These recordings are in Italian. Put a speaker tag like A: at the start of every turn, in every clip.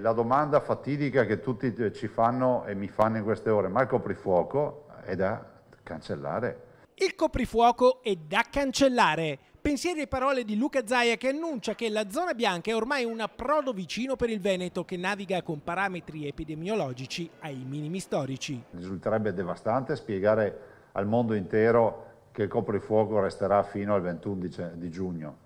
A: La domanda fatidica che tutti ci fanno e mi fanno in queste ore, ma il coprifuoco è da cancellare.
B: Il coprifuoco è da cancellare. Pensieri e parole di Luca Zaia che annuncia che la zona bianca è ormai un approdo vicino per il Veneto che naviga con parametri epidemiologici ai minimi storici.
A: Risulterebbe devastante spiegare al mondo intero che il coprifuoco resterà fino al 21 di giugno,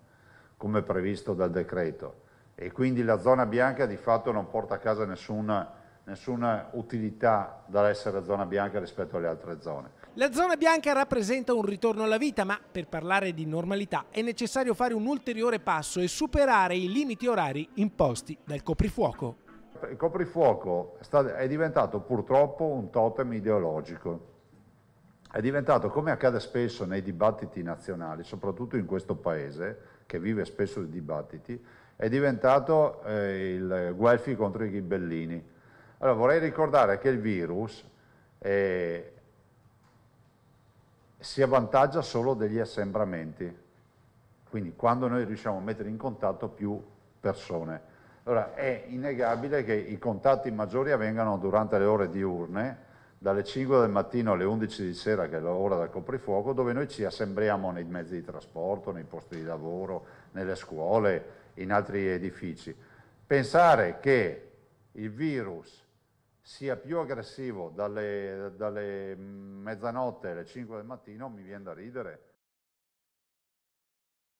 A: come previsto dal decreto e quindi la zona bianca di fatto non porta a casa nessuna, nessuna utilità dall'essere zona bianca rispetto alle altre zone.
B: La zona bianca rappresenta un ritorno alla vita, ma per parlare di normalità è necessario fare un ulteriore passo e superare i limiti orari imposti dal coprifuoco.
A: Il coprifuoco è diventato purtroppo un totem ideologico è diventato, come accade spesso nei dibattiti nazionali, soprattutto in questo paese, che vive spesso di dibattiti, è diventato eh, il Guelfi contro i ghibellini. Allora vorrei ricordare che il virus eh, si avvantaggia solo degli assembramenti, quindi quando noi riusciamo a mettere in contatto più persone. Allora è innegabile che i contatti maggiori avvengano durante le ore diurne, dalle 5 del mattino alle 11 di sera, che è l'ora del coprifuoco, dove noi ci assembriamo nei mezzi di trasporto, nei posti di lavoro, nelle scuole, in altri edifici. Pensare che il virus sia più aggressivo dalle, dalle mm, mezzanotte alle 5 del mattino mi viene da ridere,